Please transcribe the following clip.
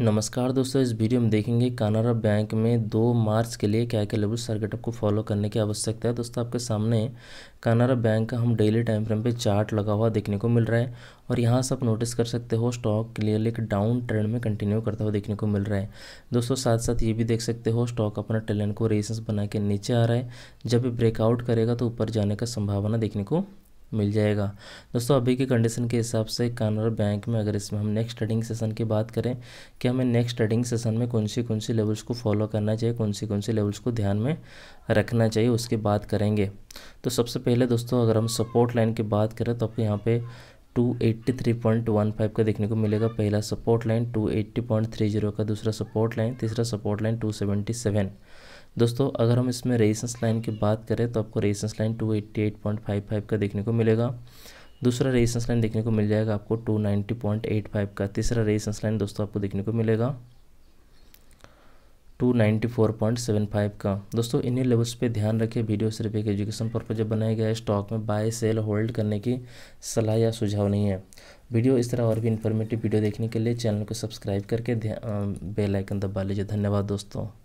नमस्कार दोस्तों इस वीडियो में देखेंगे कानारा बैंक में दो मार्च के लिए क्या क्या लेवल सर्किट आपको फॉलो करने की आवश्यकता है दोस्तों आपके सामने कानारा बैंक का हम डेली टाइम फ्रेम पे चार्ट लगा हुआ देखने को मिल रहा है और यहाँ से आप नोटिस कर सकते हो स्टॉक क्लियरली एक डाउन ट्रेंड में कंटिन्यू करता हुआ देखने को मिल रहा है दोस्तों साथ साथ ये भी देख सकते हो स्टॉक अपना टेलेंट को रेसेंस बना के नीचे आ रहा है जब ब्रेकआउट करेगा तो ऊपर जाने का संभावना देखने को मिल जाएगा दोस्तों अभी की कंडीशन के हिसाब से कैनरा बैंक में अगर इसमें हम नेक्स्ट ट्रेडिंग सेशन की बात करें कि हमें नेक्स्ट ट्रेडिंग सेशन में कौन सी कौन सी लेवल्स को फॉलो करना चाहिए कौन सी कौन सी लेवल्स को ध्यान में रखना चाहिए उसकी बात करेंगे तो सबसे पहले दोस्तों अगर हम सपोर्ट लाइन की बात करें तो आपको यहाँ पे 283.15 का देखने को मिलेगा पहला सपोर्ट लाइन 280.30 का दूसरा सपोर्ट लाइन तीसरा सपोर्ट लाइन 277 दोस्तों अगर हम इसमें रेजिस्टेंस लाइन की बात करें तो आपको रेजिस्टेंस लाइन 288.55 का देखने को मिलेगा दूसरा रेजिस्टेंस लाइन देखने को मिल जाएगा आपको 290.85 का तीसरा रेजिस्टेंस लाइन दोस्तों आपको देखने को मिलेगा two ninety four point seven five का दोस्तों इन्हीं लेवल्स पे ध्यान रखें वीडियो सिर्फ एक एजुकेशन पर्पज बनाया गया है स्टॉक में बाय सेल होल्ड करने की सलाह या सुझाव नहीं है वीडियो इस तरह और भी इन्फॉर्मेटिव वीडियो देखने के लिए चैनल को सब्सक्राइब करके बेलाइकन दबा लीजिए धन्यवाद दोस्तों